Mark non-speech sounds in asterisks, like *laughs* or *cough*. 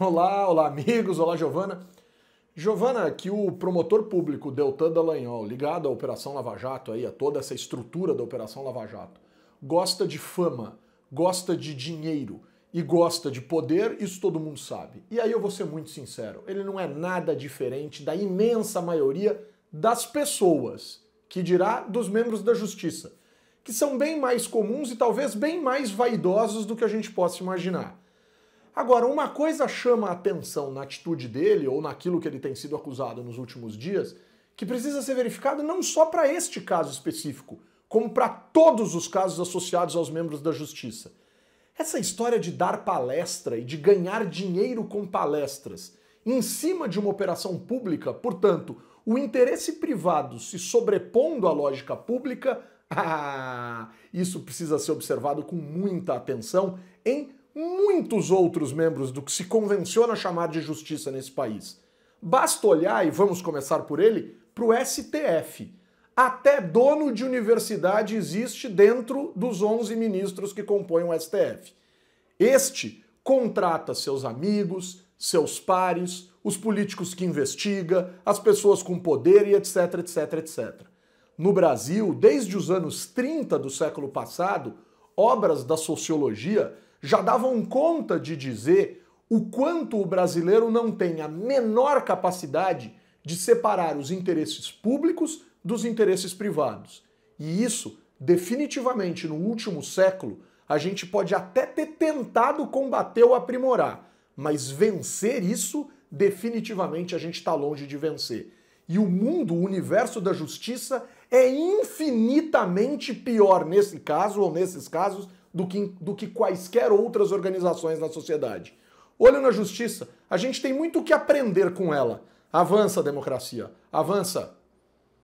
Olá, olá amigos, olá Giovana. Giovana, que o promotor público Deltan Dallagnol, ligado à Operação Lava Jato, aí, a toda essa estrutura da Operação Lava Jato, gosta de fama, gosta de dinheiro e gosta de poder, isso todo mundo sabe. E aí eu vou ser muito sincero, ele não é nada diferente da imensa maioria das pessoas, que dirá dos membros da justiça, que são bem mais comuns e talvez bem mais vaidosos do que a gente possa imaginar. Agora, uma coisa chama a atenção na atitude dele ou naquilo que ele tem sido acusado nos últimos dias, que precisa ser verificado não só para este caso específico, como para todos os casos associados aos membros da justiça. Essa história de dar palestra e de ganhar dinheiro com palestras em cima de uma operação pública, portanto, o interesse privado se sobrepondo à lógica pública, *laughs* ah, isso precisa ser observado com muita atenção em muitos outros membros do que se convenciona chamar de justiça nesse país. Basta olhar, e vamos começar por ele, para o STF. Até dono de universidade existe dentro dos 11 ministros que compõem o STF. Este contrata seus amigos, seus pares, os políticos que investiga, as pessoas com poder e etc, etc, etc. No Brasil, desde os anos 30 do século passado, obras da sociologia já davam conta de dizer o quanto o brasileiro não tem a menor capacidade de separar os interesses públicos dos interesses privados. E isso, definitivamente, no último século, a gente pode até ter tentado combater ou aprimorar, mas vencer isso, definitivamente, a gente está longe de vencer. E o mundo, o universo da justiça, é infinitamente pior nesse caso ou nesses casos do que, do que quaisquer outras organizações na sociedade. Olho na justiça, a gente tem muito o que aprender com ela. Avança a democracia, avança